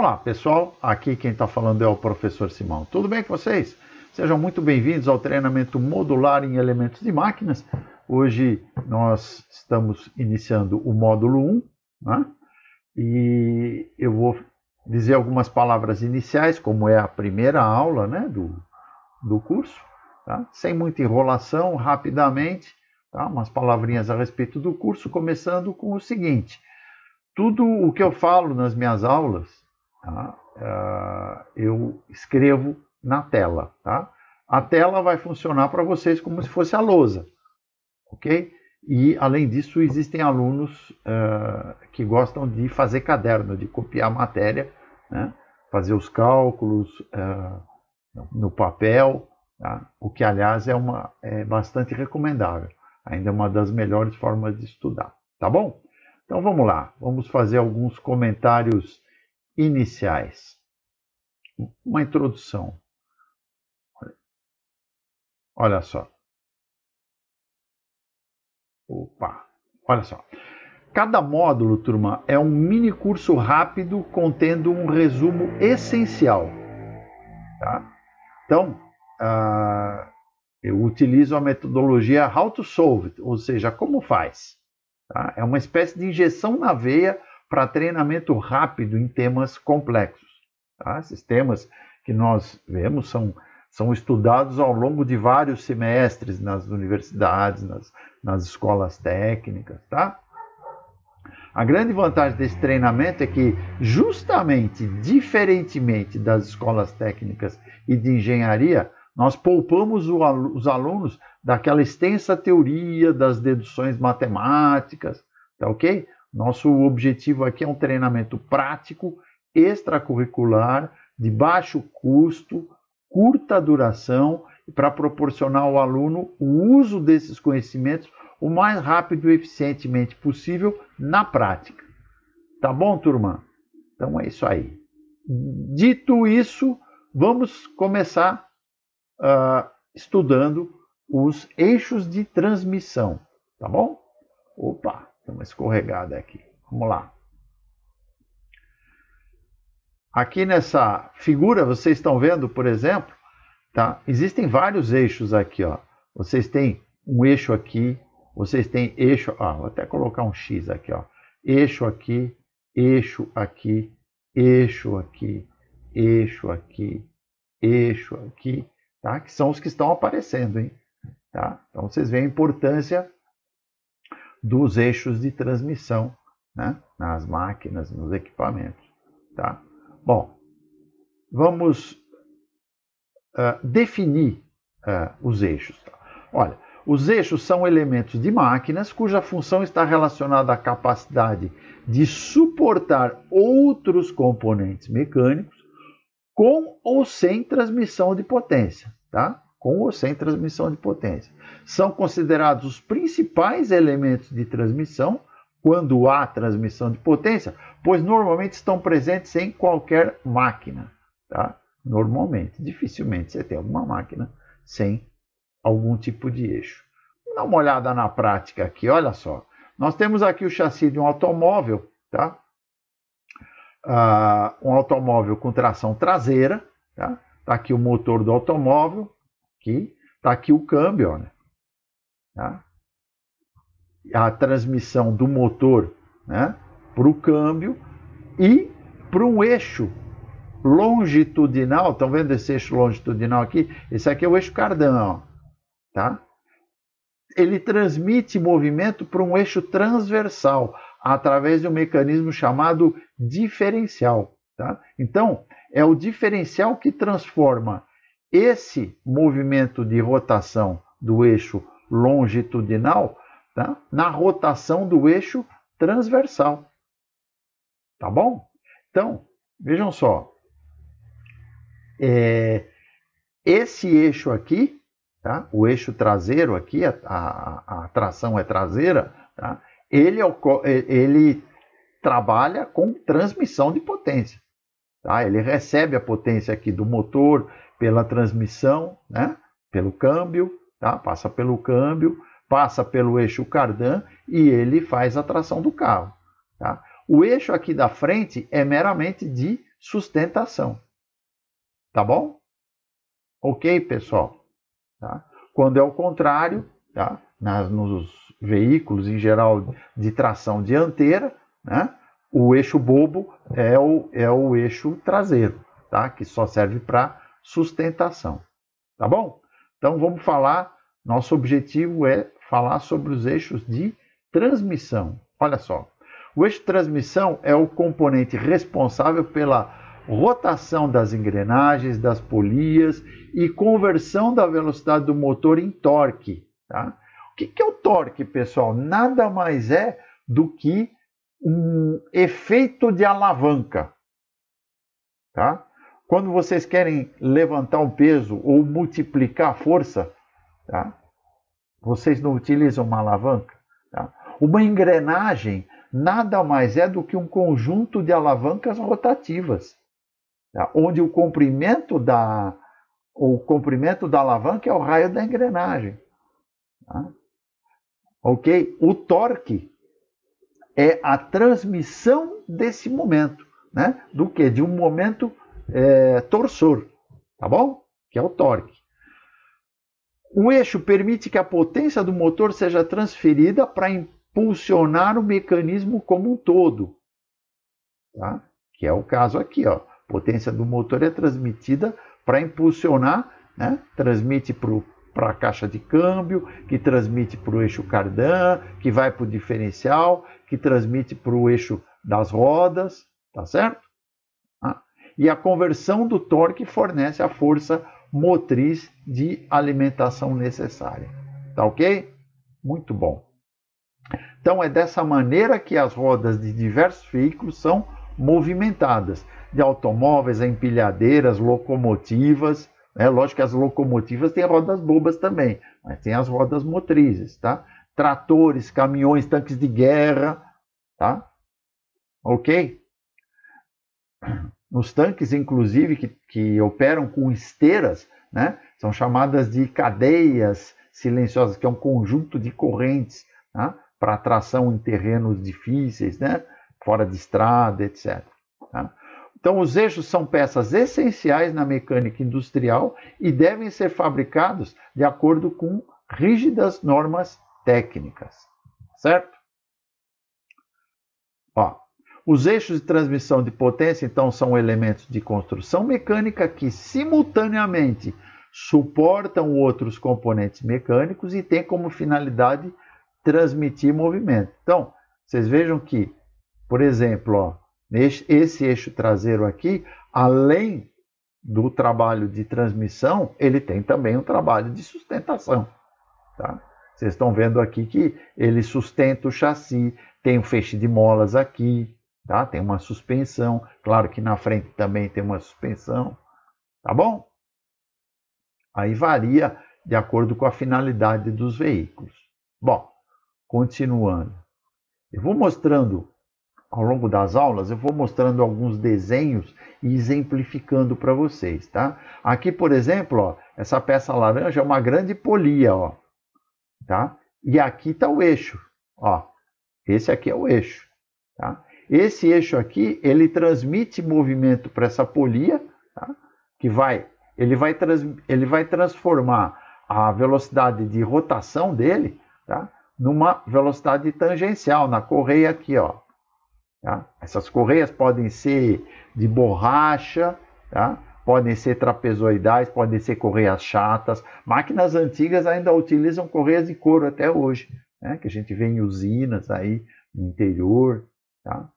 Olá pessoal, aqui quem está falando é o professor Simão. Tudo bem com vocês? Sejam muito bem-vindos ao treinamento modular em elementos de máquinas. Hoje nós estamos iniciando o módulo 1 né? e eu vou dizer algumas palavras iniciais, como é a primeira aula né, do, do curso, tá? sem muita enrolação, rapidamente, tá? umas palavrinhas a respeito do curso, começando com o seguinte: tudo o que eu falo nas minhas aulas tá? uh, eu escrevo na tela. Tá? A tela vai funcionar para vocês como se fosse a lousa, ok? E, além disso, existem alunos uh, que gostam de fazer caderno, de copiar matéria, né? fazer os cálculos uh, no papel, tá? o que, aliás, é, uma, é bastante recomendável. Ainda é uma das melhores formas de estudar, tá bom? Então, vamos lá. Vamos fazer alguns comentários iniciais. Uma introdução. Olha só. Opa, olha só. Cada módulo, turma, é um mini curso rápido contendo um resumo essencial. Tá? Então, uh, eu utilizo a metodologia How to Solve, ou seja, como faz. Tá? É uma espécie de injeção na veia para treinamento rápido em temas complexos. Tá? Esses temas que nós vemos são, são estudados ao longo de vários semestres nas universidades, nas, nas escolas técnicas. Tá? A grande vantagem desse treinamento é que, justamente diferentemente das escolas técnicas e de engenharia, nós poupamos os alunos daquela extensa teoria das deduções matemáticas, tá ok? Nosso objetivo aqui é um treinamento prático, extracurricular, de baixo custo, curta duração, para proporcionar ao aluno o uso desses conhecimentos o mais rápido e eficientemente possível na prática. Tá bom, turma? Então é isso aí. Dito isso, vamos começar uh, estudando os eixos de transmissão, tá bom? Opa! Tem uma escorregada aqui. Vamos lá. Aqui nessa figura, vocês estão vendo, por exemplo, tá? existem vários eixos aqui. Ó. Vocês têm um eixo aqui, vocês têm eixo... Ó, vou até colocar um X aqui. Ó. Eixo aqui, eixo aqui, eixo aqui, eixo aqui, eixo aqui, tá? que são os que estão aparecendo. Hein? Tá? Então, vocês veem a importância dos eixos de transmissão né? nas máquinas, nos equipamentos. Tá? Bom, vamos uh, definir uh, os eixos. Tá? Olha, os eixos são elementos de máquinas cuja função está relacionada à capacidade de suportar outros componentes mecânicos com ou sem transmissão de potência. Tá? com ou sem transmissão de potência. São considerados os principais elementos de transmissão quando há transmissão de potência, pois normalmente estão presentes em qualquer máquina. Tá? Normalmente, dificilmente você tem alguma máquina sem algum tipo de eixo. Dá uma olhada na prática aqui, olha só. Nós temos aqui o chassi de um automóvel, tá? Ah, um automóvel com tração traseira, tá? Tá aqui o motor do automóvel, que está aqui o câmbio, né? Tá? a transmissão do motor né, para o câmbio e para um eixo longitudinal. Estão vendo esse eixo longitudinal aqui? Esse aqui é o eixo ó. tá? Ele transmite movimento para um eixo transversal através de um mecanismo chamado diferencial, tá? Então, é o diferencial que transforma esse movimento de rotação do eixo longitudinal tá? na rotação do eixo transversal. Tá bom? Então, vejam só. É, esse eixo aqui, tá? o eixo traseiro aqui, a, a, a tração é traseira, tá? ele, é é, ele trabalha com transmissão de potência. Tá? Ele recebe a potência aqui do motor, pela transmissão, né? pelo câmbio, tá? passa pelo câmbio, passa pelo eixo cardan e ele faz a tração do carro. Tá? O eixo aqui da frente é meramente de sustentação. Tá bom? Ok, pessoal? Tá? Quando é o contrário, tá? Nas, nos veículos em geral de tração dianteira, né? o eixo bobo é o, é o eixo traseiro, tá? que só serve para sustentação. Tá bom? Então vamos falar. Nosso objetivo é falar sobre os eixos de transmissão. Olha só. O eixo de transmissão é o componente responsável pela rotação das engrenagens, das polias e conversão da velocidade do motor em torque. Tá? O que é o torque, pessoal? Nada mais é do que um efeito de alavanca. Tá? Quando vocês querem levantar um peso ou multiplicar a força, tá? vocês não utilizam uma alavanca. Tá? Uma engrenagem nada mais é do que um conjunto de alavancas rotativas, tá? onde o comprimento da o comprimento da alavanca é o raio da engrenagem. Tá? Ok? O torque é a transmissão desse momento, né? Do que de um momento é, torsor, tá bom? Que é o torque. O eixo permite que a potência do motor seja transferida para impulsionar o mecanismo como um todo, tá? Que é o caso aqui, ó. Potência do motor é transmitida para impulsionar, né? Transmite para a caixa de câmbio, que transmite para o eixo cardan, que vai para o diferencial, que transmite para o eixo das rodas, tá certo? e a conversão do torque fornece a força motriz de alimentação necessária. Tá ok? Muito bom. Então é dessa maneira que as rodas de diversos veículos são movimentadas, de automóveis a empilhadeiras, locomotivas. É né? lógico que as locomotivas têm rodas bobas também, mas tem as rodas motrizes, tá? Tratores, caminhões, tanques de guerra, tá? Ok? nos tanques, inclusive, que, que operam com esteiras, né? são chamadas de cadeias silenciosas, que é um conjunto de correntes né? para atração em terrenos difíceis, né? fora de estrada, etc. Tá? Né. Então, os eixos são peças essenciais na mecânica industrial e devem ser fabricados de acordo com rígidas normas técnicas, certo? Ó, os eixos de transmissão de potência, então, são elementos de construção mecânica que simultaneamente suportam outros componentes mecânicos e têm como finalidade transmitir movimento. Então, vocês vejam que, por exemplo, ó, nesse, esse eixo traseiro aqui, além do trabalho de transmissão, ele tem também um trabalho de sustentação. Tá? Vocês estão vendo aqui que ele sustenta o chassi, tem um feixe de molas aqui, tá? Tem uma suspensão, claro que na frente também tem uma suspensão, tá bom? Aí varia de acordo com a finalidade dos veículos. Bom, continuando. Eu vou mostrando ao longo das aulas, eu vou mostrando alguns desenhos e exemplificando para vocês, tá? Aqui, por exemplo, ó, essa peça laranja é uma grande polia, ó, tá? E aqui está o eixo, ó. Esse aqui é o eixo, tá? Esse eixo aqui, ele transmite movimento para essa polia, tá? que vai, ele vai, trans, ele vai transformar a velocidade de rotação dele tá? numa velocidade tangencial, na correia aqui. Ó, tá? Essas correias podem ser de borracha, tá? podem ser trapezoidais, podem ser correias chatas. Máquinas antigas ainda utilizam correias de couro até hoje, né? que a gente vê em usinas aí no interior. Tá?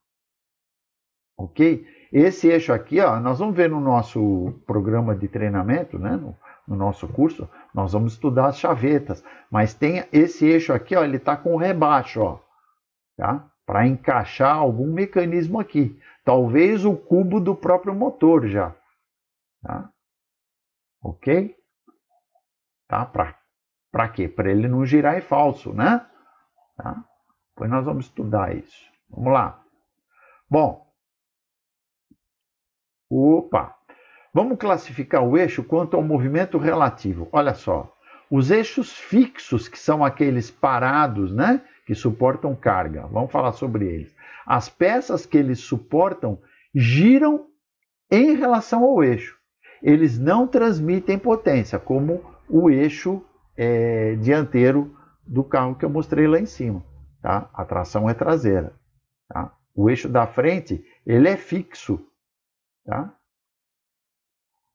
ok? Esse eixo aqui, ó, nós vamos ver no nosso programa de treinamento, né, no, no nosso curso, nós vamos estudar as chavetas, mas tem esse eixo aqui, ó, ele está com rebaixo, tá? para encaixar algum mecanismo aqui. Talvez o cubo do próprio motor já. Tá? Ok? Tá? Para quê? Para ele não girar em é falso, né? Tá? Depois nós vamos estudar isso. Vamos lá. Bom, Opa! Vamos classificar o eixo quanto ao movimento relativo. Olha só, os eixos fixos, que são aqueles parados, né, que suportam carga. Vamos falar sobre eles. As peças que eles suportam giram em relação ao eixo. Eles não transmitem potência, como o eixo é, dianteiro do carro que eu mostrei lá em cima. Tá? A tração é traseira. Tá? O eixo da frente ele é fixo, Tá?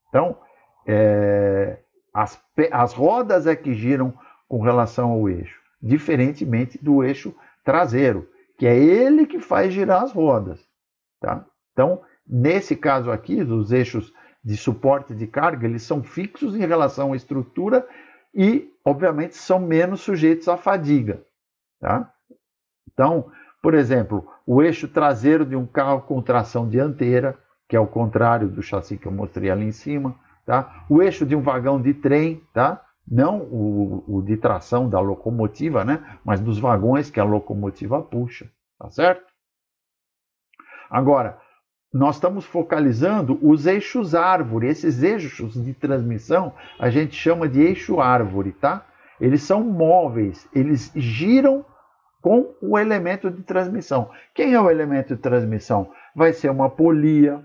Então, é, as, as rodas é que giram com relação ao eixo, diferentemente do eixo traseiro, que é ele que faz girar as rodas. Tá? Então, nesse caso aqui, os eixos de suporte de carga, eles são fixos em relação à estrutura e, obviamente, são menos sujeitos à fadiga. Tá? Então, por exemplo, o eixo traseiro de um carro com tração dianteira, que é o contrário do chassi que eu mostrei ali em cima, tá? O eixo de um vagão de trem, tá? Não o, o de tração da locomotiva, né? Mas dos vagões que a locomotiva puxa, tá certo? Agora, nós estamos focalizando os eixos árvore. Esses eixos de transmissão a gente chama de eixo árvore, tá? Eles são móveis, eles giram com o elemento de transmissão. Quem é o elemento de transmissão? vai ser uma polia,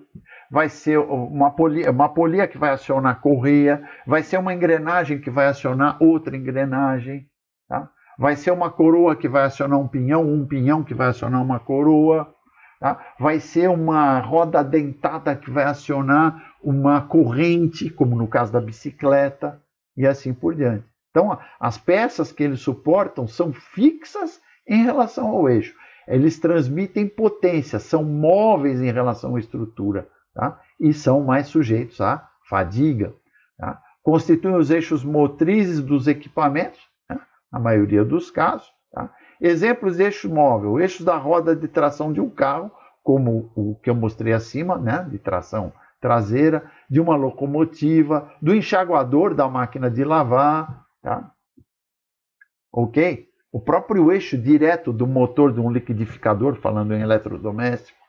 vai ser uma polia, uma polia que vai acionar a correia, vai ser uma engrenagem que vai acionar outra engrenagem, tá? vai ser uma coroa que vai acionar um pinhão, um pinhão que vai acionar uma coroa, tá? vai ser uma roda dentada que vai acionar uma corrente, como no caso da bicicleta, e assim por diante. Então, as peças que eles suportam são fixas em relação ao eixo. Eles transmitem potência, são móveis em relação à estrutura tá? e são mais sujeitos à fadiga. Tá? Constituem os eixos motrizes dos equipamentos, né? na maioria dos casos. Tá? Exemplos de eixo móvel: eixos da roda de tração de um carro, como o que eu mostrei acima, né? de tração traseira, de uma locomotiva, do enxaguador da máquina de lavar. Tá? Ok? o próprio eixo direto do motor de um liquidificador, falando em eletrodoméstico.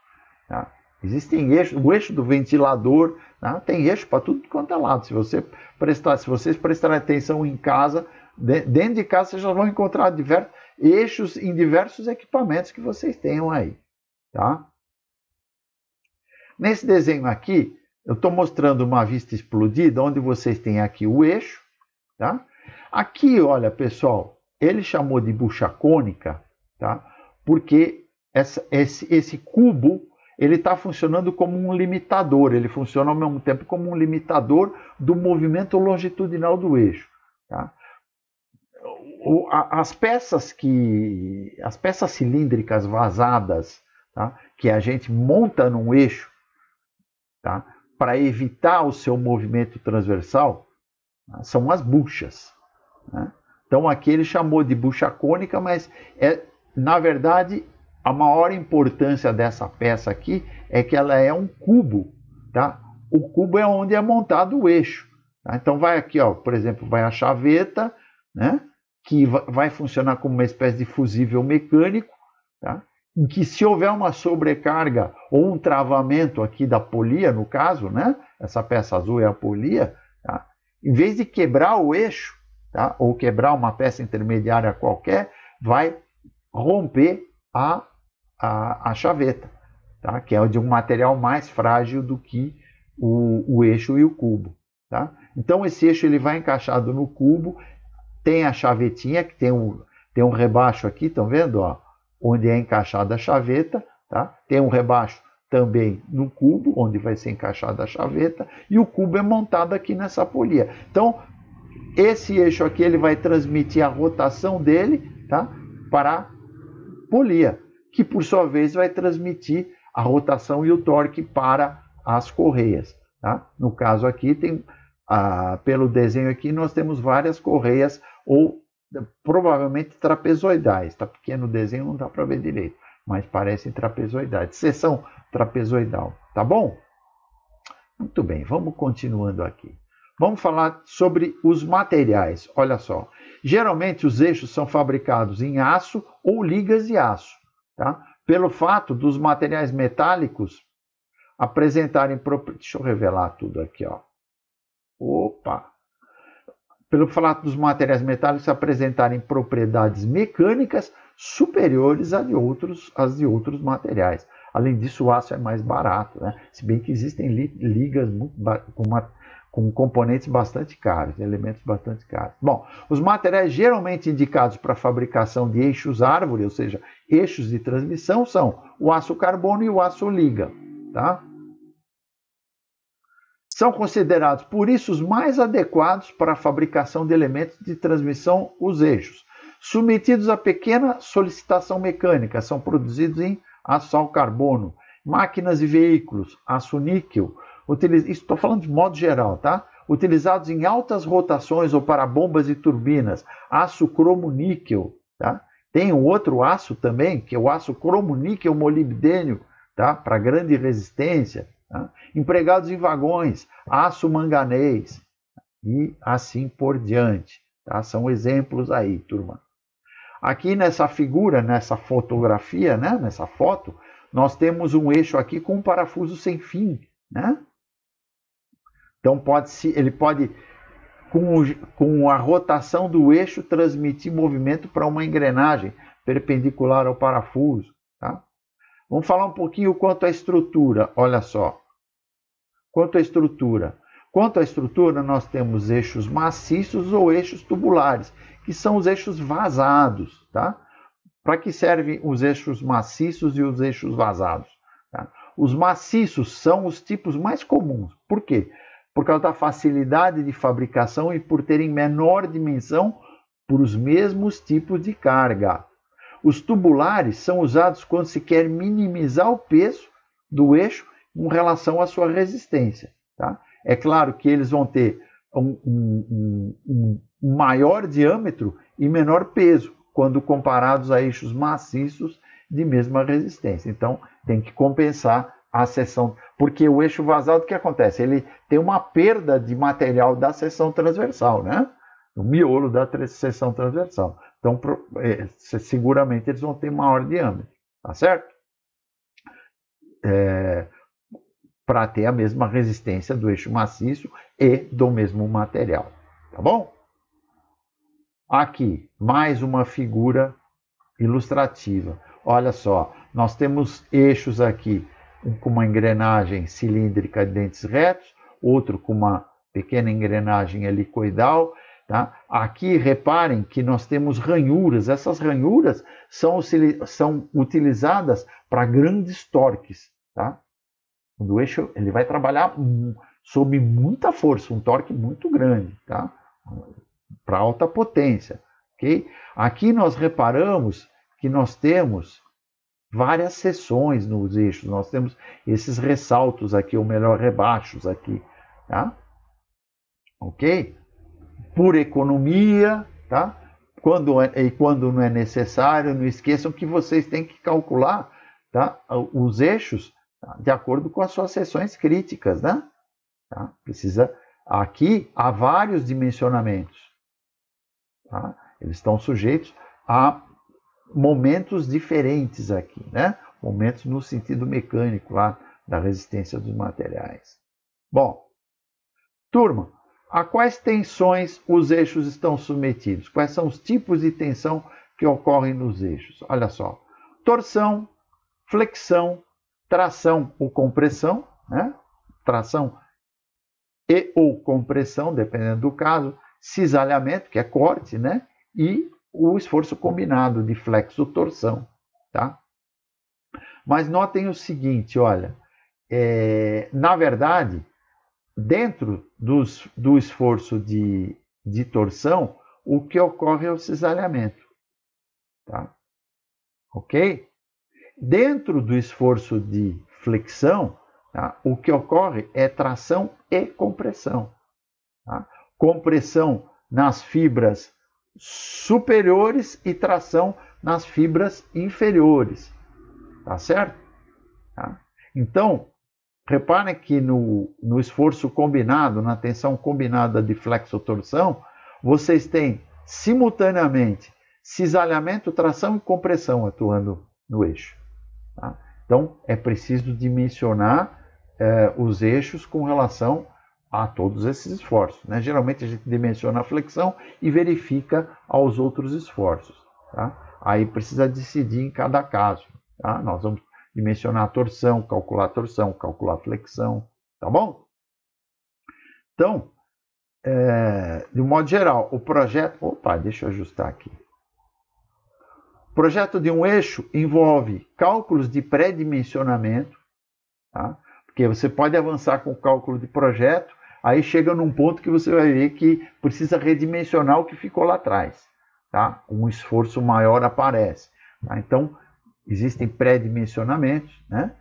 Tá? Existem eixos, o eixo do ventilador, tá? tem eixo para tudo quanto é lado. Se, você prestar, se vocês prestarem atenção em casa, de, dentro de casa vocês já vão encontrar diversos, eixos em diversos equipamentos que vocês tenham aí. Tá? Nesse desenho aqui, eu estou mostrando uma vista explodida, onde vocês têm aqui o eixo. Tá? Aqui, olha pessoal, ele chamou de bucha cônica, tá? porque essa, esse, esse cubo ele está funcionando como um limitador, ele funciona ao mesmo tempo como um limitador do movimento longitudinal do eixo. Tá? O, a, as peças que as peças cilíndricas vazadas tá? que a gente monta num eixo tá? para evitar o seu movimento transversal são as buchas. Né? Então aqui ele chamou de bucha cônica, mas é, na verdade a maior importância dessa peça aqui é que ela é um cubo, tá? O cubo é onde é montado o eixo. Tá? Então vai aqui, ó, por exemplo, vai a chaveta, né? Que vai funcionar como uma espécie de fusível mecânico, tá? Em que se houver uma sobrecarga ou um travamento aqui da polia, no caso, né? Essa peça azul é a polia, tá? Em vez de quebrar o eixo, tá? ou quebrar uma peça intermediária qualquer, vai romper a, a, a chaveta, tá? que é de um material mais frágil do que o, o eixo e o cubo. Tá? Então esse eixo ele vai encaixado no cubo, tem a chavetinha que tem um, tem um rebaixo aqui, estão vendo? Ó, onde é encaixada a chaveta, tá? tem um rebaixo também no cubo, onde vai ser encaixada a chaveta, e o cubo é montado aqui nessa polia. Então, esse eixo aqui ele vai transmitir a rotação dele tá? para polia, que por sua vez vai transmitir a rotação e o torque para as correias. Tá? No caso aqui, tem, ah, pelo desenho aqui, nós temos várias correias ou eh, provavelmente trapezoidais. Tá pequeno o desenho, não dá para ver direito, mas parecem trapezoidais. Seção trapezoidal, tá bom? Muito bem, vamos continuando aqui. Vamos falar sobre os materiais. Olha só. Geralmente os eixos são fabricados em aço ou ligas de aço, tá? Pelo fato dos materiais metálicos apresentarem propriedades. Deixa eu revelar tudo aqui, ó. Opa! Pelo fato dos materiais metálicos apresentarem propriedades mecânicas superiores às de outros, às de outros materiais. Além disso, o aço é mais barato, né? Se bem que existem ligas muito com uma com componentes bastante caros, elementos bastante caros. Bom, os materiais geralmente indicados para fabricação de eixos árvore, ou seja, eixos de transmissão, são o aço carbono e o aço liga, tá? São considerados, por isso, os mais adequados para a fabricação de elementos de transmissão, os eixos. Submetidos a pequena solicitação mecânica, são produzidos em aço carbono. Máquinas e veículos, aço níquel estou falando de modo geral, tá? Utilizados em altas rotações ou para bombas e turbinas, aço cromo-níquel, tá? Tem um outro aço também, que é o aço cromo-níquel molibdênio, tá? Para grande resistência, tá? empregados em vagões, aço manganês e assim por diante, tá? São exemplos aí, turma. Aqui nessa figura, nessa fotografia, né? Nessa foto, nós temos um eixo aqui com um parafuso sem fim, né? Então pode se, ele pode com, o, com a rotação do eixo transmitir movimento para uma engrenagem perpendicular ao parafuso, tá? Vamos falar um pouquinho quanto à estrutura, olha só. Quanto à estrutura. Quanto à estrutura, nós temos eixos maciços ou eixos tubulares, que são os eixos vazados, tá? Para que servem os eixos maciços e os eixos vazados? Tá? Os maciços são os tipos mais comuns. Por quê? por causa da facilidade de fabricação e por terem menor dimensão para os mesmos tipos de carga. Os tubulares são usados quando se quer minimizar o peso do eixo em relação à sua resistência. Tá? É claro que eles vão ter um, um, um, um maior diâmetro e menor peso quando comparados a eixos maciços de mesma resistência. Então, tem que compensar a seção, porque o eixo vazado o que acontece? Ele tem uma perda de material da seção transversal, né? O miolo da seção transversal. Então, é, seguramente eles vão ter maior diâmetro, tá certo? É, para ter a mesma resistência do eixo maciço e do mesmo material, tá bom? Aqui, mais uma figura ilustrativa. Olha só, nós temos eixos aqui um com uma engrenagem cilíndrica de dentes retos, outro com uma pequena engrenagem helicoidal. Tá? Aqui reparem que nós temos ranhuras, essas ranhuras são, são utilizadas para grandes torques. Tá? O eixo ele vai trabalhar sob muita força, um torque muito grande, tá? para alta potência. Okay? Aqui nós reparamos que nós temos várias seções nos eixos. Nós temos esses ressaltos aqui, ou melhor, rebaixos aqui. Tá? Ok? Por economia, tá? Quando é, e quando não é necessário, não esqueçam que vocês têm que calcular tá? os eixos tá? de acordo com as suas seções críticas, né? Tá? Precisa aqui há vários dimensionamentos. Tá? Eles estão sujeitos a momentos diferentes aqui, né? Momentos no sentido mecânico lá da resistência dos materiais. Bom, turma, a quais tensões os eixos estão submetidos? Quais são os tipos de tensão que ocorrem nos eixos? Olha só: torção, flexão, tração ou compressão, né? Tração e ou compressão, dependendo do caso, cisalhamento, que é corte, né? E o esforço combinado de flexo-torção, tá? Mas notem o seguinte, olha, é, na verdade, dentro dos, do esforço de, de torção, o que ocorre é o cisalhamento, tá? Ok? Dentro do esforço de flexão, tá? o que ocorre é tração e compressão. Tá? Compressão nas fibras superiores e tração nas fibras inferiores. Tá certo? Tá? Então, reparem que no, no esforço combinado, na tensão combinada de flexo-torção, vocês têm simultaneamente cisalhamento, tração e compressão atuando no eixo. Tá? Então, é preciso dimensionar eh, os eixos com relação a todos esses esforços. Né? Geralmente a gente dimensiona a flexão e verifica aos outros esforços. Tá? Aí precisa decidir em cada caso. Tá? Nós vamos dimensionar a torção, calcular a torção, calcular a flexão, tá bom? Então, é, de um modo geral, o projeto. Opa, deixa eu ajustar aqui. O projeto de um eixo envolve cálculos de pré-dimensionamento, tá? porque você pode avançar com o cálculo de projeto Aí chega num ponto que você vai ver que precisa redimensionar o que ficou lá atrás. Tá? Um esforço maior aparece. Tá? Então, existem pré-dimensionamentos, né?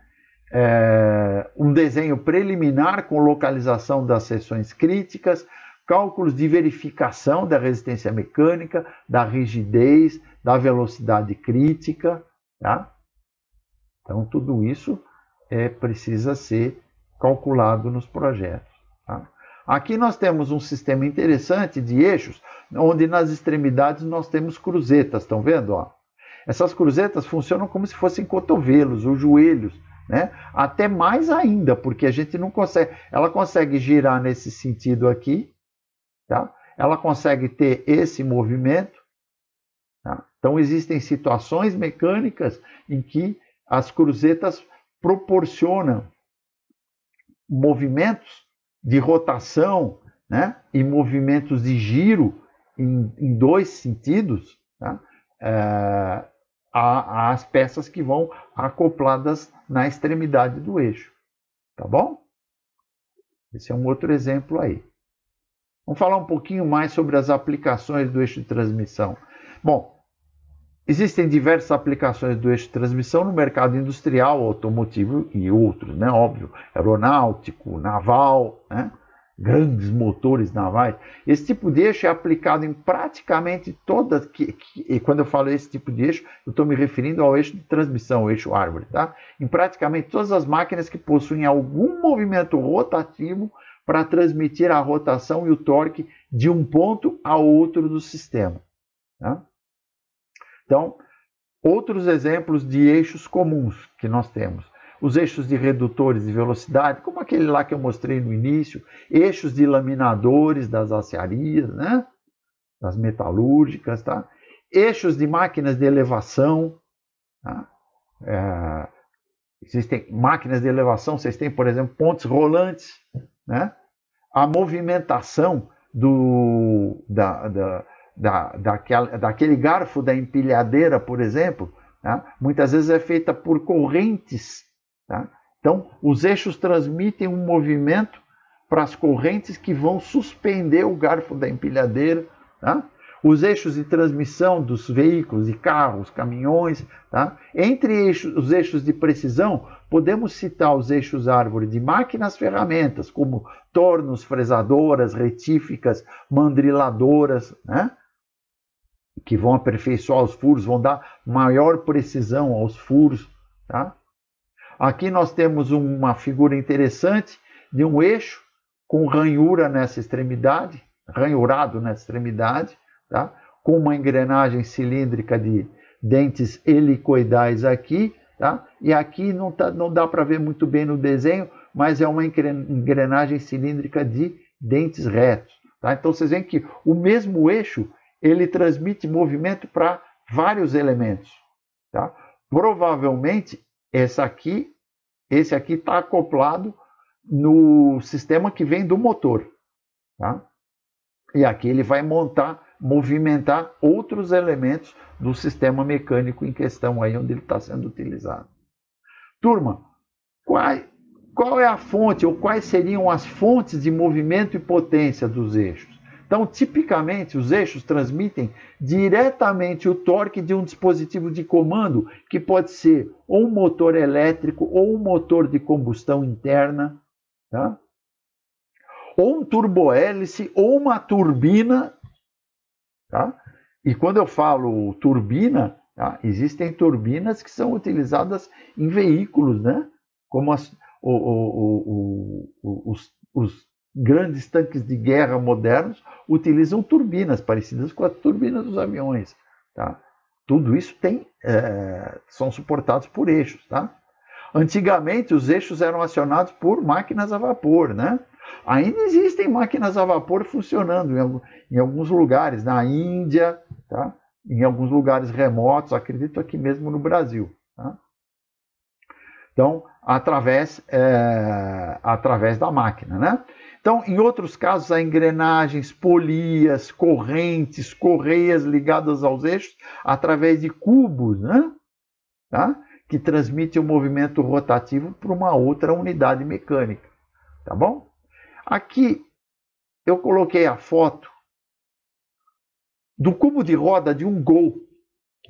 É, um desenho preliminar com localização das seções críticas, cálculos de verificação da resistência mecânica, da rigidez, da velocidade crítica. Tá? Então, tudo isso é, precisa ser calculado nos projetos. Tá? Aqui nós temos um sistema interessante de eixos, onde nas extremidades nós temos cruzetas, estão vendo? Ó? Essas cruzetas funcionam como se fossem cotovelos ou joelhos, né? Até mais ainda, porque a gente não consegue. Ela consegue girar nesse sentido aqui, tá? Ela consegue ter esse movimento. Tá? Então existem situações mecânicas em que as cruzetas proporcionam movimentos de rotação né, e movimentos de giro em, em dois sentidos, tá? é, as peças que vão acopladas na extremidade do eixo. Tá bom? Esse é um outro exemplo aí. Vamos falar um pouquinho mais sobre as aplicações do eixo de transmissão. Bom, Existem diversas aplicações do eixo de transmissão no mercado industrial, automotivo e outros, né? Óbvio, aeronáutico, naval, né? grandes motores navais. Esse tipo de eixo é aplicado em praticamente todas. Que, que, e quando eu falo esse tipo de eixo, eu estou me referindo ao eixo de transmissão, o eixo árvore, tá? Em praticamente todas as máquinas que possuem algum movimento rotativo para transmitir a rotação e o torque de um ponto a outro do sistema. Tá? Então, outros exemplos de eixos comuns que nós temos. Os eixos de redutores de velocidade, como aquele lá que eu mostrei no início, eixos de laminadores das aciarias, né? das metalúrgicas, tá? eixos de máquinas de elevação. Tá? É, existem máquinas de elevação, vocês têm, por exemplo, pontes rolantes. Né? A movimentação do, da, da da, daquela, daquele garfo da empilhadeira, por exemplo, tá? muitas vezes é feita por correntes. Tá? Então, os eixos transmitem um movimento para as correntes que vão suspender o garfo da empilhadeira. Tá? Os eixos de transmissão dos veículos, de carros, caminhões. Tá? Entre eixos, os eixos de precisão, podemos citar os eixos árvore de máquinas, ferramentas, como tornos, fresadoras, retíficas, mandriladoras. Né? que vão aperfeiçoar os furos, vão dar maior precisão aos furos. Tá? Aqui nós temos uma figura interessante de um eixo com ranhura nessa extremidade, ranhurado nessa extremidade, tá? com uma engrenagem cilíndrica de dentes helicoidais aqui, tá? e aqui não, tá, não dá para ver muito bem no desenho, mas é uma engrenagem cilíndrica de dentes retos. Tá? Então vocês veem que o mesmo eixo ele transmite movimento para vários elementos. Tá? Provavelmente aqui, esse aqui está acoplado no sistema que vem do motor. Tá? E aqui ele vai montar, movimentar outros elementos do sistema mecânico em questão aí onde ele está sendo utilizado. Turma, qual, qual é a fonte ou quais seriam as fontes de movimento e potência dos eixos? Então, tipicamente, os eixos transmitem diretamente o torque de um dispositivo de comando, que pode ser ou um motor elétrico ou um motor de combustão interna, tá? ou um turbohélice ou uma turbina. Tá? E quando eu falo turbina, tá? existem turbinas que são utilizadas em veículos, né? como as, o, o, o, os, os grandes tanques de guerra modernos utilizam turbinas parecidas com as turbinas dos aviões. Tá? Tudo isso tem, é, são suportados por eixos. Tá? Antigamente, os eixos eram acionados por máquinas a vapor. Né? Ainda existem máquinas a vapor funcionando em, em alguns lugares, na Índia, tá? em alguns lugares remotos, acredito aqui mesmo no Brasil. Tá? Então, através, é, através da máquina. Né? Então, em outros casos, há engrenagens, polias, correntes, correias ligadas aos eixos através de cubos, né? tá? que transmitem o movimento rotativo para uma outra unidade mecânica. Tá bom? Aqui eu coloquei a foto do cubo de roda de um Gol,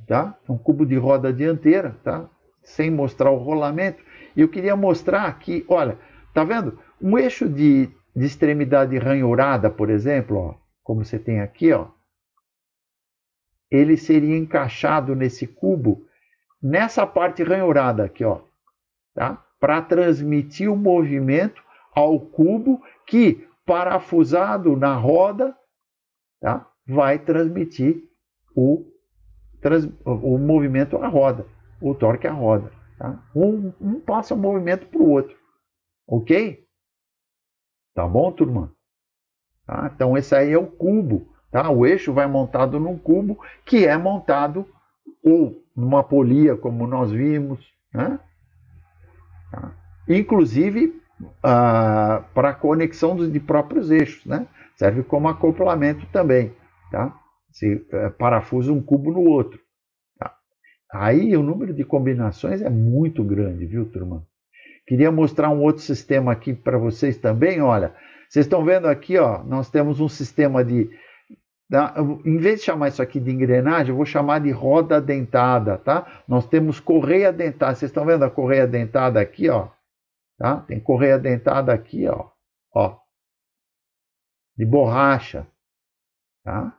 tá? um cubo de roda dianteira, tá? sem mostrar o rolamento. E eu queria mostrar aqui, olha, tá vendo? Um eixo de de extremidade ranhurada, por exemplo, ó, como você tem aqui, ó, ele seria encaixado nesse cubo, nessa parte ranhurada aqui, ó, tá? para transmitir o movimento ao cubo que, parafusado na roda, tá? vai transmitir o, trans, o movimento à roda, o torque à roda. Tá? Um, um passa o movimento para o outro. Ok? Tá bom, turma? Tá? Então esse aí é o cubo. Tá? O eixo vai montado num cubo que é montado ou numa polia, como nós vimos. Né? Tá? Inclusive ah, para conexão de próprios eixos. Né? Serve como acoplamento também. Tá? Se é, eh, parafusa um cubo no outro. Tá? Aí o número de combinações é muito grande, viu, turma? Queria mostrar um outro sistema aqui para vocês também. Olha, vocês estão vendo aqui, ó, nós temos um sistema de. Tá? Em vez de chamar isso aqui de engrenagem, eu vou chamar de roda dentada, tá? Nós temos correia dentada. Vocês estão vendo a correia dentada aqui, ó? Tá? Tem correia dentada aqui, ó. ó de borracha, tá?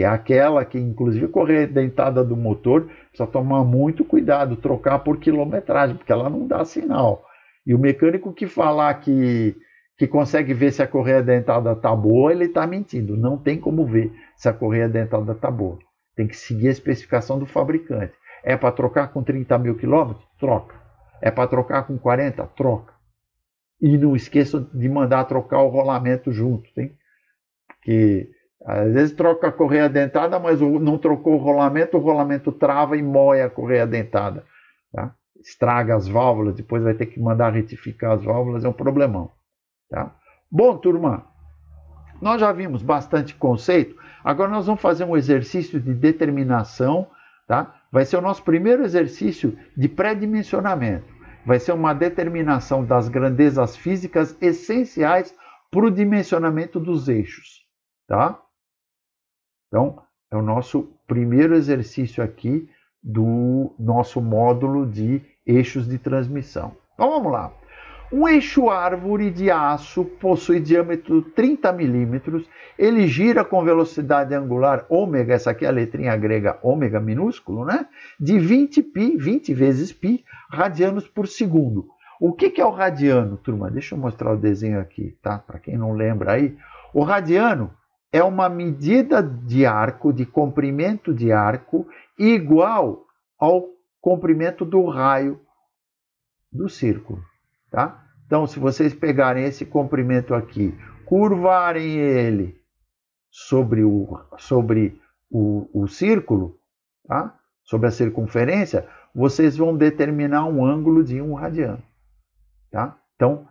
que é aquela que inclusive dentada do motor precisa tomar muito cuidado, trocar por quilometragem, porque ela não dá sinal. E o mecânico que falar que, que consegue ver se a correia dentada está boa, ele está mentindo. Não tem como ver se a correia dentada está boa. Tem que seguir a especificação do fabricante. É para trocar com 30 mil quilômetros? Troca. É para trocar com 40? Troca. E não esqueça de mandar trocar o rolamento junto, tem? Porque às vezes troca a correia dentada, mas não trocou o rolamento, o rolamento trava e moe a correia dentada. Tá? Estraga as válvulas, depois vai ter que mandar retificar as válvulas, é um problemão. Tá? Bom, turma, nós já vimos bastante conceito, agora nós vamos fazer um exercício de determinação. Tá? Vai ser o nosso primeiro exercício de pré-dimensionamento. Vai ser uma determinação das grandezas físicas essenciais para o dimensionamento dos eixos. Tá? Então, é o nosso primeiro exercício aqui do nosso módulo de eixos de transmissão. Então, vamos lá. Um eixo árvore de aço possui diâmetro 30 milímetros, ele gira com velocidade angular ômega, essa aqui é a letrinha grega ômega minúsculo, né? De 20 pi, 20 vezes pi, radianos por segundo. O que, que é o radiano, turma? Deixa eu mostrar o desenho aqui, tá? Para quem não lembra aí, o radiano é uma medida de arco, de comprimento de arco, igual ao comprimento do raio do círculo. Tá? Então, se vocês pegarem esse comprimento aqui, curvarem ele sobre o, sobre o, o círculo, tá? sobre a circunferência, vocês vão determinar um ângulo de um radiano. Tá? Então,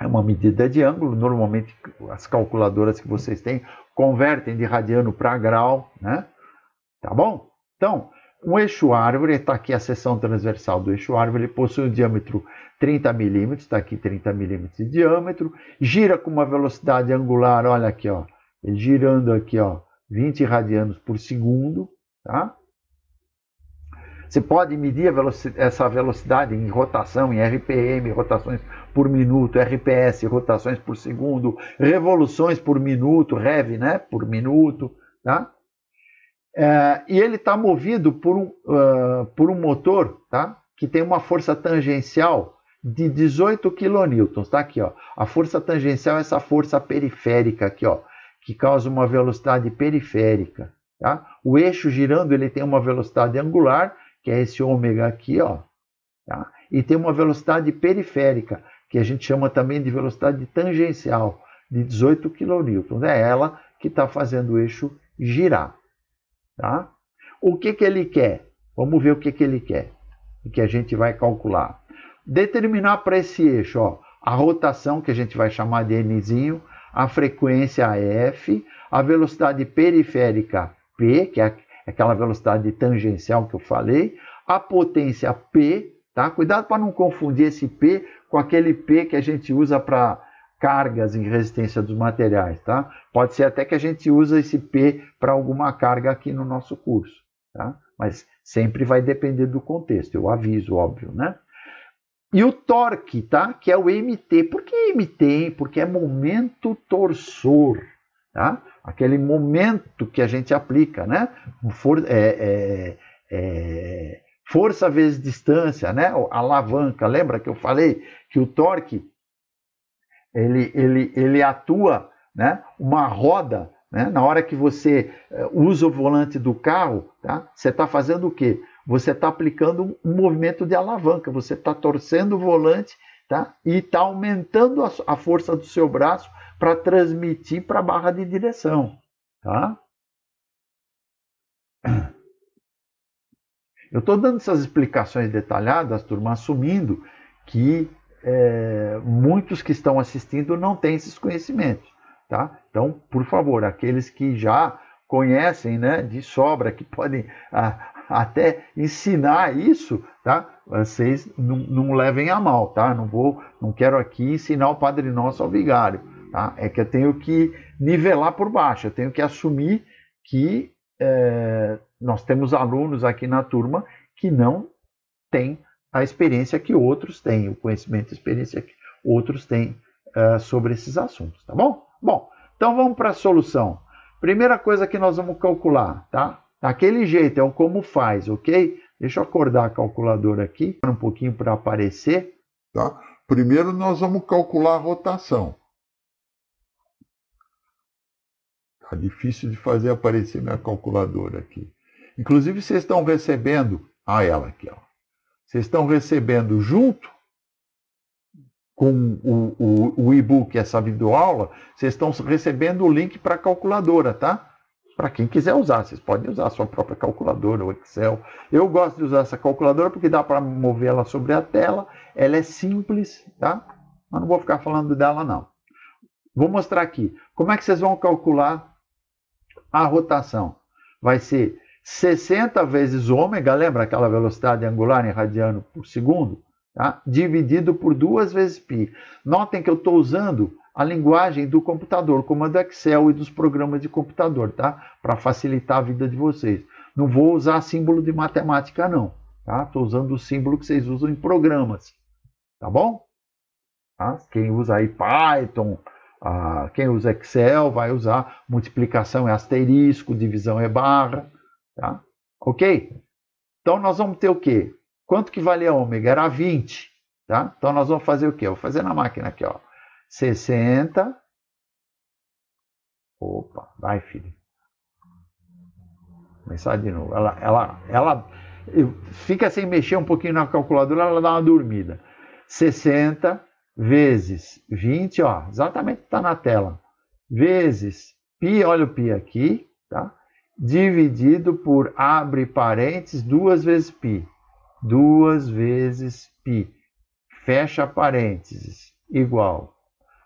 é uma medida de ângulo. Normalmente as calculadoras que vocês têm convertem de radiano para grau, né? Tá bom? Então, o eixo árvore, está aqui a seção transversal do eixo árvore, ele possui um diâmetro 30 milímetros, está aqui 30 milímetros de diâmetro, gira com uma velocidade angular, olha aqui, ó, girando aqui, ó, 20 radianos por segundo, tá? Você pode medir velocidade, essa velocidade em rotação, em RPM, rotações por minuto, RPS, rotações por segundo, revoluções por minuto, rev, né? Por minuto, tá? É, e ele está movido por um, uh, por um motor, tá? Que tem uma força tangencial de 18 kN, tá aqui, ó. A força tangencial é essa força periférica aqui, ó, que causa uma velocidade periférica, tá? O eixo girando, ele tem uma velocidade angular que é esse ômega aqui, ó, tá? e tem uma velocidade periférica, que a gente chama também de velocidade tangencial, de 18 kN. É ela que está fazendo o eixo girar. Tá? O que, que ele quer? Vamos ver o que, que ele quer e que a gente vai calcular. Determinar para esse eixo ó, a rotação, que a gente vai chamar de nzinho, a frequência F, a velocidade periférica P, que é aquela velocidade tangencial que eu falei, a potência P, tá? Cuidado para não confundir esse P com aquele P que a gente usa para cargas em resistência dos materiais, tá? Pode ser até que a gente use esse P para alguma carga aqui no nosso curso, tá? Mas sempre vai depender do contexto, eu aviso, óbvio, né? E o torque, tá? Que é o MT. Por que MT? Porque é momento torsor. Tá? Aquele momento que a gente aplica, né? For, é, é, é, força vezes distância, né? A alavanca. Lembra que eu falei que o torque ele, ele, ele atua, né? Uma roda, né? Na hora que você eh, usa o volante do carro, tá? Você está fazendo o quê? Você está aplicando um movimento de alavanca. Você está torcendo o volante, tá? E está aumentando a, a força do seu braço para transmitir para a barra de direção, tá? Eu estou dando essas explicações detalhadas, turma, assumindo que é, muitos que estão assistindo não têm esses conhecimentos, tá? Então, por favor, aqueles que já conhecem, né, de sobra, que podem até ensinar isso, tá? Vocês não, não levem a mal, tá? Não vou, não quero aqui ensinar o Padre Nosso ao vigário Tá? É que eu tenho que nivelar por baixo, eu tenho que assumir que é, nós temos alunos aqui na turma que não têm a experiência que outros têm, o conhecimento e experiência que outros têm é, sobre esses assuntos, tá bom? Bom, então vamos para a solução. Primeira coisa que nós vamos calcular, tá? Daquele jeito, é o como faz, ok? Deixa eu acordar a calculadora aqui, um pouquinho para aparecer. Tá? Primeiro nós vamos calcular a rotação. Tá difícil de fazer aparecer minha calculadora aqui. Inclusive, vocês estão recebendo. Ah, ela aqui, ó. Vocês estão recebendo junto com o, o, o e-book, essa videoaula, vocês estão recebendo o link para a calculadora, tá? Para quem quiser usar, vocês podem usar a sua própria calculadora, o Excel. Eu gosto de usar essa calculadora porque dá para mover ela sobre a tela, ela é simples, tá? Mas não vou ficar falando dela, não. Vou mostrar aqui. Como é que vocês vão calcular a rotação vai ser 60 vezes ômega, lembra aquela velocidade angular em radiano por segundo? Tá? Dividido por duas vezes π. Notem que eu estou usando a linguagem do computador, como a do Excel e dos programas de computador, tá? Para facilitar a vida de vocês. Não vou usar símbolo de matemática, não. Tá? Estou usando o símbolo que vocês usam em programas. Tá bom? Tá? Quem usa aí Python, ah, quem usa Excel vai usar multiplicação é asterisco, divisão é barra, tá? Ok? Então nós vamos ter o quê? Quanto que valia ômega? Era 20, tá? Então nós vamos fazer o quê? vou fazer na máquina aqui, ó. 60. Opa, vai filho. Vou começar de novo. Ela, ela, ela fica sem mexer um pouquinho na calculadora, ela dá uma dormida. 60 vezes 20, ó, exatamente está na tela, vezes π, olha o π aqui, tá? dividido por, abre parênteses, duas vezes π, duas vezes π, fecha parênteses, igual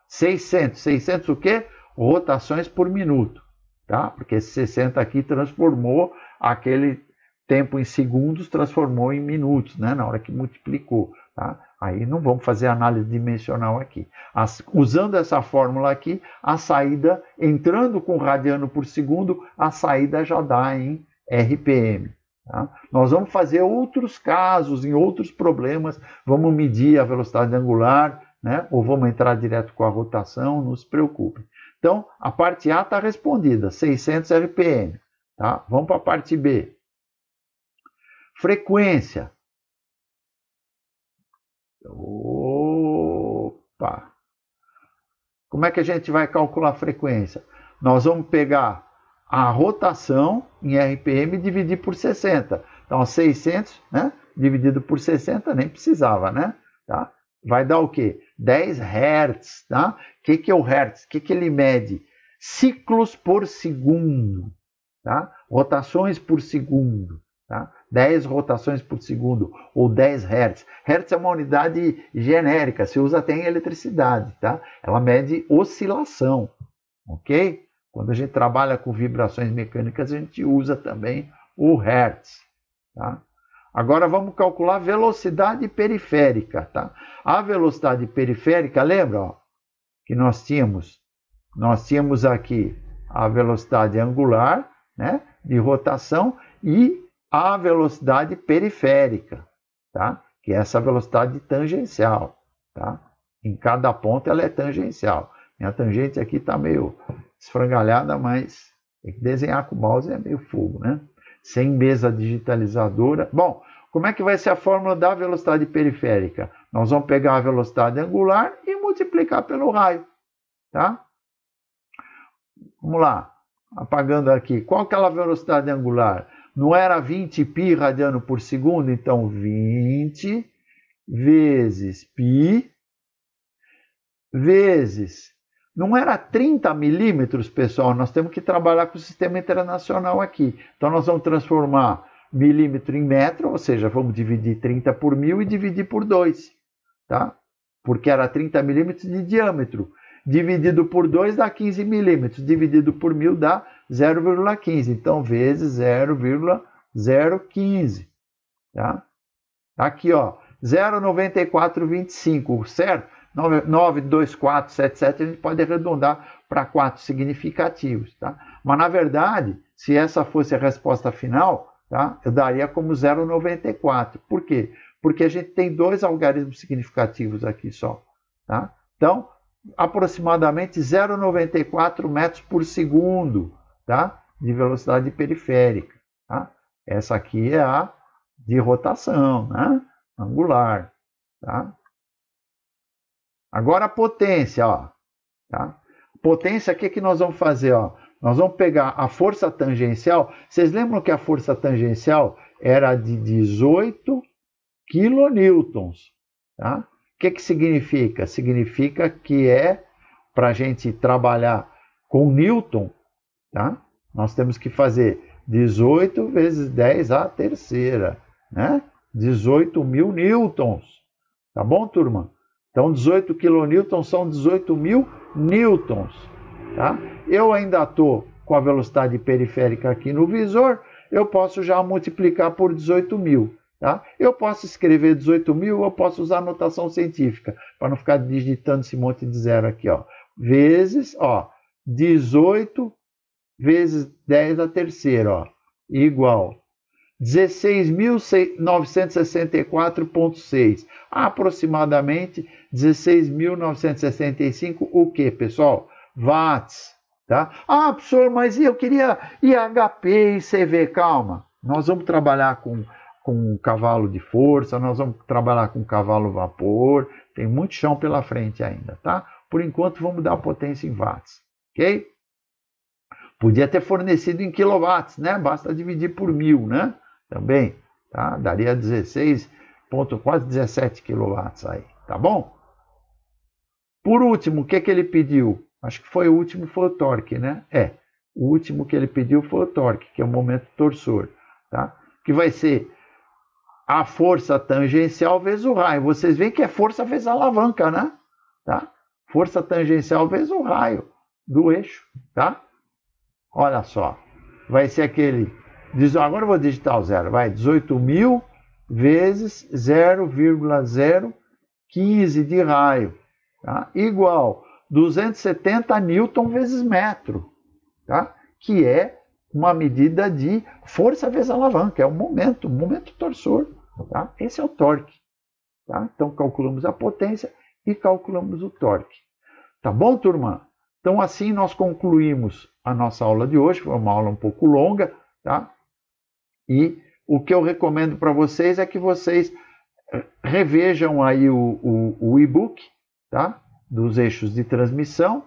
600, 600 o quê? Rotações por minuto, tá? Porque esse 60 aqui transformou aquele tempo em segundos, transformou em minutos, né? Na hora que multiplicou, tá? Aí não vamos fazer análise dimensional aqui. As, usando essa fórmula aqui, a saída, entrando com radiano por segundo, a saída já dá em RPM. Tá? Nós vamos fazer outros casos, em outros problemas, vamos medir a velocidade angular, né? ou vamos entrar direto com a rotação, não se preocupe. Então, a parte A está respondida, 600 RPM. Tá? Vamos para a parte B. Frequência. Opa! Como é que a gente vai calcular a frequência? Nós vamos pegar a rotação em RPM e dividir por 60. Então, 600, né? Dividido por 60, nem precisava, né? Tá? Vai dar o quê? 10 Hz, tá? O que, que é o Hz? O que, que ele mede? Ciclos por segundo, tá? Rotações por segundo. Tá? 10 rotações por segundo ou 10 Hz. Hertz é uma unidade genérica, se usa até em eletricidade. Tá? Ela mede oscilação, ok? Quando a gente trabalha com vibrações mecânicas, a gente usa também o Hertz. Tá? Agora vamos calcular a velocidade periférica. Tá? A velocidade periférica, lembra ó, que nós tínhamos? Nós tínhamos aqui a velocidade angular né, de rotação e a velocidade periférica, tá? que é essa velocidade tangencial. Tá? Em cada ponto ela é tangencial. Minha tangente aqui está meio esfrangalhada, mas tem que desenhar com o mouse é meio fogo, né? Sem mesa digitalizadora. Bom, como é que vai ser a fórmula da velocidade periférica? Nós vamos pegar a velocidade angular e multiplicar pelo raio, tá? Vamos lá, apagando aqui. Qual que é a velocidade angular? Não era 20 pi radiano por segundo? Então, 20 vezes pi vezes. Não era 30 milímetros, pessoal. Nós temos que trabalhar com o sistema internacional aqui. Então, nós vamos transformar milímetro em metro, ou seja, vamos dividir 30 por mil e dividir por 2, tá? Porque era 30 milímetros de diâmetro. Dividido por 2 dá 15 milímetros. Dividido por mil dá 0,15. Então, vezes 0,015. Tá? Aqui, ó, 0,9425, certo? 92477 a gente pode arredondar para quatro significativos, tá? Mas na verdade, se essa fosse a resposta final, tá? Eu daria como 0,94. Por quê? Porque a gente tem dois algarismos significativos aqui só, tá? Então, aproximadamente 0,94 metros por segundo, tá? de velocidade periférica. Tá? Essa aqui é a de rotação, né? angular. Tá? Agora a potência. Ó, tá? Potência, o que, que nós vamos fazer? Ó? Nós vamos pegar a força tangencial. Vocês lembram que a força tangencial era de 18 quilonewtons. Tá? O que, que significa? Significa que é, para a gente trabalhar com Newton, Tá? Nós temos que fazer 18 vezes 10 a terceira, né? 18 mil newtons. Tá bom, turma? Então, 18 quilonewtons são 18 mil newtons. Tá? Eu ainda estou com a velocidade periférica aqui no visor, eu posso já multiplicar por 18 mil. Tá? Eu posso escrever 18 mil, eu posso usar notação científica, para não ficar digitando esse monte de zero aqui. Ó. Vezes ó, 18 vezes 10 a terceira, ó, igual 16.964.6, aproximadamente 16.965 o que, pessoal? Watts, tá? Ah, professor, mas eu queria IHP e CV, calma. Nós vamos trabalhar com com cavalo de força, nós vamos trabalhar com cavalo vapor, tem muito chão pela frente ainda, tá? Por enquanto vamos dar potência em watts, ok? Podia ter fornecido em quilowatts, né? Basta dividir por mil, né? Também, tá? Daria 16, ponto, quase 17 quilowatts aí, tá bom? Por último, o que, que ele pediu? Acho que foi o último, foi o torque, né? É, o último que ele pediu foi o torque, que é o momento torsor, tá? Que vai ser a força tangencial vezes o raio. Vocês veem que é força vezes a alavanca, né? Tá? Força tangencial vezes o raio do eixo, tá? Olha só, vai ser aquele. Agora eu vou digitar o zero, vai 18 mil vezes 0,015 de raio, tá? igual 270 newton vezes metro, tá? que é uma medida de força vezes alavanca, é o momento, momento torsor. Tá? Esse é o torque. Tá? Então calculamos a potência e calculamos o torque. Tá bom, turma? Então, assim nós concluímos a nossa aula de hoje, foi uma aula um pouco longa, tá? E o que eu recomendo para vocês é que vocês eh, revejam aí o, o, o e-book, tá? Dos eixos de transmissão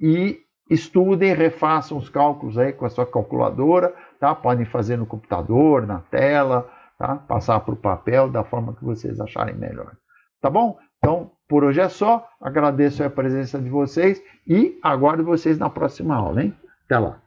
e estudem, refaçam os cálculos aí com a sua calculadora, tá? Podem fazer no computador, na tela, tá? Passar para o papel da forma que vocês acharem melhor. Tá bom? Então, por hoje é só. Agradeço a presença de vocês e aguardo vocês na próxima aula, hein? Até lá.